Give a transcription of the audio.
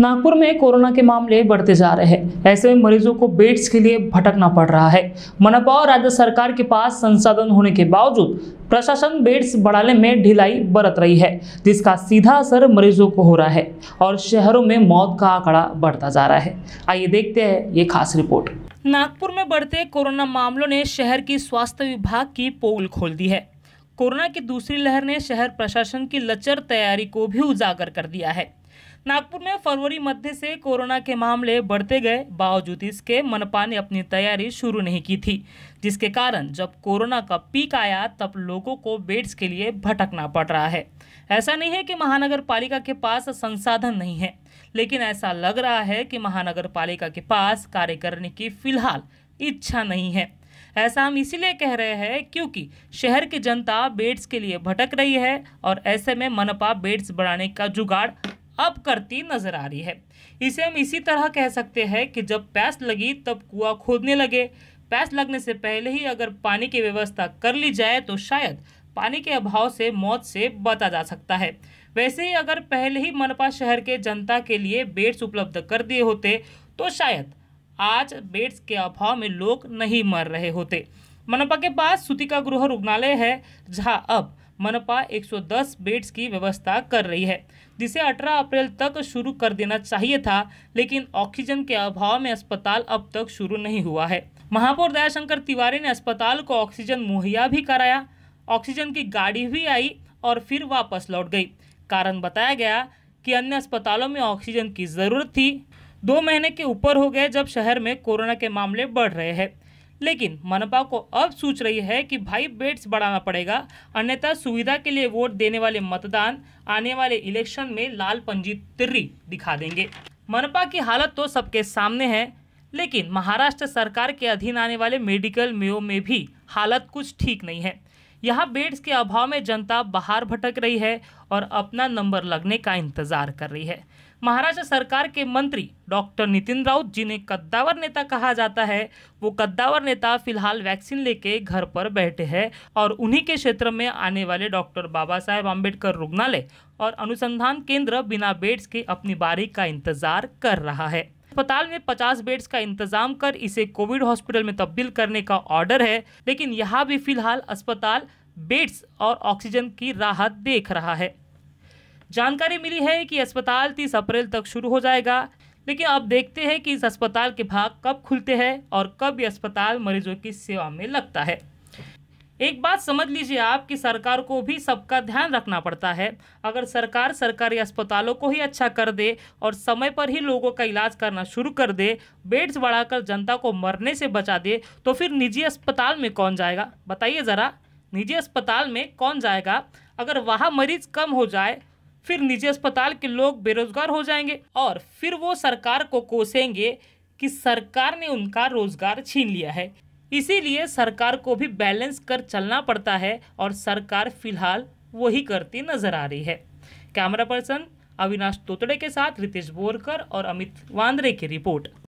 नागपुर में कोरोना के मामले बढ़ते जा रहे हैं ऐसे में मरीजों को बेड्स के लिए भटकना पड़ रहा है मनपा और राज्य सरकार के पास संसाधन होने के बावजूद प्रशासन बेड्स बढ़ाने में ढिलाई बरत रही है जिसका सीधा असर मरीजों को हो रहा है और शहरों में मौत का आंकड़ा बढ़ता जा रहा है आइए देखते हैं ये खास रिपोर्ट नागपुर में बढ़ते कोरोना मामलों ने शहर की स्वास्थ्य विभाग की पोल खोल दी है कोरोना की दूसरी लहर ने शहर प्रशासन की लचर तैयारी को भी उजागर कर दिया है नागपुर में फरवरी मध्य से कोरोना के मामले बढ़ते गए बावजूद इसके मनपा ने अपनी तैयारी शुरू नहीं की थी जिसके कारण जब कोरोना का पीक आया तब लोगों को बेड्स के लिए भटकना पड़ रहा है ऐसा नहीं है कि महानगर पालिका के पास संसाधन नहीं है लेकिन ऐसा लग रहा है कि महानगर पालिका के पास कार्य करने की फिलहाल इच्छा नहीं है ऐसा हम इसीलिए कह रहे हैं क्योंकि शहर की जनता बेड्स के लिए भटक रही है और ऐसे में मनपा बेड्स बढ़ाने का जुगाड़ अब करती नजर आ रही है इसे हम इसी तरह कह सकते हैं कि जब प्यास लगी तब कुआं खोदने लगे प्यास लगने से पहले ही अगर पानी की व्यवस्था कर ली जाए तो शायद पानी के अभाव से मौत से बचा जा सकता है वैसे ही अगर पहले ही मनपा शहर के जनता के लिए बेड्स उपलब्ध कर दिए होते तो शायद आज बेड्स के अभाव में लोग नहीं मर रहे होते मनपा के पास सुतिका गृह रुग्णालय है जहाँ अब मनपा 110 बेड्स की व्यवस्था कर रही है जिसे 18 अप्रैल तक शुरू कर देना चाहिए था लेकिन ऑक्सीजन के अभाव में अस्पताल अब तक शुरू नहीं हुआ है महापौर दयाशंकर तिवारी ने अस्पताल को ऑक्सीजन मुहैया भी कराया ऑक्सीजन की गाड़ी भी आई और फिर वापस लौट गई कारण बताया गया कि अन्य अस्पतालों में ऑक्सीजन की ज़रूरत थी दो महीने के ऊपर हो गए जब शहर में कोरोना के मामले बढ़ रहे हैं लेकिन मनपा को अब सोच रही है कि भाई बेड्स बढ़ाना पड़ेगा अन्यथा सुविधा के लिए वोट देने वाले मतदान आने वाले इलेक्शन में लाल पंजी तिर्री दिखा देंगे मनपा की हालत तो सबके सामने है लेकिन महाराष्ट्र सरकार के अधीन आने वाले मेडिकल मेयो में भी हालत कुछ ठीक नहीं है यहाँ बेड्स के अभाव में जनता बाहर भटक रही है और अपना नंबर लगने का इंतजार कर रही है महाराष्ट्र सरकार के मंत्री डॉक्टर नितिन राउत जिन्हें कद्दावर नेता कहा जाता है वो कद्दावर नेता फिलहाल वैक्सीन लेके घर पर बैठे हैं और उन्हीं के क्षेत्र में आने वाले डॉक्टर बाबा साहेब आम्बेडकर रुग्णालय और अनुसंधान केंद्र बिना बेड्स के अपनी बारी का इंतजार कर रहा है अस्पताल में 50 बेड्स का इंतजाम कर इसे कोविड हॉस्पिटल में तब्दील करने का ऑर्डर है लेकिन यहाँ भी फिलहाल अस्पताल बेड्स और ऑक्सीजन की राहत देख रहा है जानकारी मिली है कि अस्पताल 30 अप्रैल तक शुरू हो जाएगा लेकिन अब देखते हैं कि इस अस्पताल के भाग कब खुलते हैं और कब ये अस्पताल मरीजों की सेवा में लगता है एक बात समझ लीजिए आप कि सरकार को भी सबका ध्यान रखना पड़ता है अगर सरकार सरकारी अस्पतालों को ही अच्छा कर दे और समय पर ही लोगों का इलाज करना शुरू कर दे बेड्स बढ़ाकर जनता को मरने से बचा दे तो फिर निजी अस्पताल में कौन जाएगा बताइए ज़रा निजी अस्पताल में कौन जाएगा अगर वहाँ मरीज कम हो जाए फिर निजी अस्पताल के लोग बेरोजगार हो जाएंगे और फिर वो सरकार को कोसेंगे कि सरकार ने उनका रोजगार छीन लिया है इसीलिए सरकार को भी बैलेंस कर चलना पड़ता है और सरकार फिलहाल वही करती नजर आ रही है कैमरा पर्सन अविनाश तोतड़े के साथ रितेश बोरकर और अमित वांद्रे की रिपोर्ट